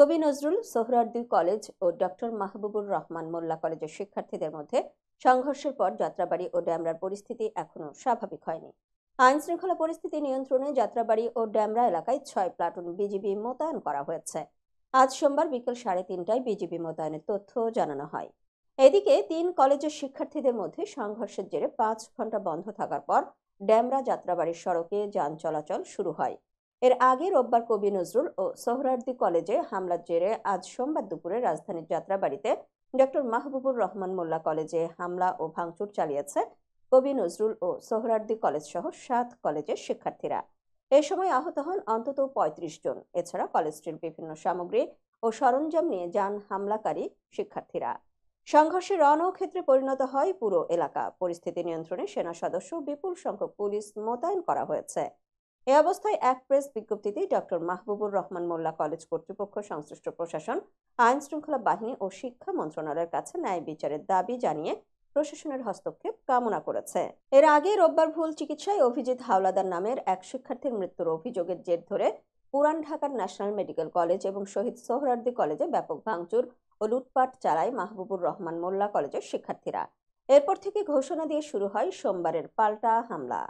কবি নজরুল সোহরার্দি কলেজ ও ডক্টর মাহবুবুর রহমান মোল্লা কলেজের শিক্ষার্থীদের মধ্যে সংঘর্ষের পর যাত্রাবাড়ি ও ড্যামরার পরিস্থিতি এখনও স্বাভাবিক হয়নি আইন শৃঙ্খলা পরিস্থিতি নিয়ন্ত্রণে যাত্রাবাড়ি ও ড্যামরা এলাকায় ছয় প্লাটুন বিজিবি মোতায়েন করা হয়েছে আজ সোমবার বিকেল সাড়ে তিনটায় বিজিবি মোতায়েনের তথ্য জানানো হয় এদিকে তিন কলেজের শিক্ষার্থীদের মধ্যে সংঘর্ষের জেরে পাঁচ ঘন্টা বন্ধ থাকার পর ড্যামরা যাত্রাবাড়ির সড়কে যান চলাচল শুরু হয় এর আগে রোববার কবি নজরুল ও সোহরার্দি কলেজে হামলার জেরে আজ সোমবার দুপুরে রাজধানীর যাত্রাবাড়িতে ডক্টর মাহবুবুর রহমান মোল্লা কলেজে হামলা ও ভাঙচুর চালিয়েছে কবি নজরুল ও সোহরার্দি কলেজ সহ সাত কলেজের শিক্ষার্থীরা এ সময় আহত হন অন্তত ৩৫ জন এছাড়া কলেজটির বিভিন্ন সামগ্রী ও সরঞ্জাম নিয়ে যান হামলাকারী শিক্ষার্থীরা সংঘর্ষে রণক্ষেত্রে পরিণত হয় পুরো এলাকা পরিস্থিতি নিয়ন্ত্রণে সেনা সদস্য বিপুল সংখ্যক পুলিশ মোতায়েন করা হয়েছে এ অবস্থায় এক প্রেস বিজ্ঞপ্তিতে ডক্টর মাহবুবুর রহমান মোল্লা কলেজ কর্তৃপক্ষ সংশ্লিষ্ট প্রশাসন আইন শৃঙ্খলা বাহিনী ও শিক্ষা মন্ত্রণালয়ের কাছে ন্যায় বিচারের দাবি জানিয়ে প্রশাসনের হস্তক্ষেপ কামনা করেছে এর আগে রোববার ভুল চিকিৎসায় অভিজিৎ হাওলাদার নামের এক শিক্ষার্থীর মৃত্যুর অভিযোগের জের ধরে পুরান ঢাকার ন্যাশনাল মেডিকেল কলেজ এবং শহীদ সোহরার্দি কলেজে ব্যাপক ভাঙচুর ও লুটপাট চালায় মাহবুবুর রহমান মোল্লা কলেজের শিক্ষার্থীরা এরপর থেকে ঘোষণা দিয়ে শুরু হয় সোমবারের পাল্টা হামলা